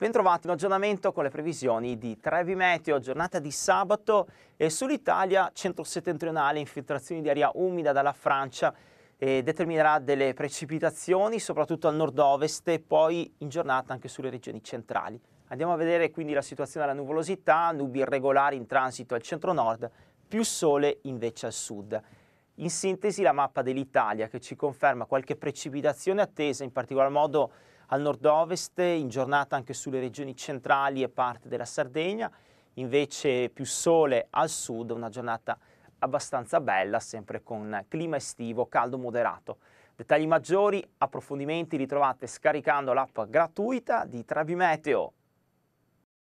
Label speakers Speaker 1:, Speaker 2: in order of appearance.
Speaker 1: Bentrovati, un aggiornamento con le previsioni di Trevi Meteo, giornata di sabato e sull'Italia centro-settentrionale, infiltrazioni di aria umida dalla Francia eh, determinerà delle precipitazioni soprattutto al nord-ovest e poi in giornata anche sulle regioni centrali. Andiamo a vedere quindi la situazione della nuvolosità, nubi irregolari in transito al centro-nord, più sole invece al sud. In sintesi la mappa dell'Italia che ci conferma qualche precipitazione attesa, in particolar modo al nord-ovest, in giornata anche sulle regioni centrali e parte della Sardegna, invece più sole al sud, una giornata abbastanza bella, sempre con clima estivo, caldo moderato. Dettagli maggiori, approfondimenti li trovate scaricando l'app gratuita di Trabimeteo.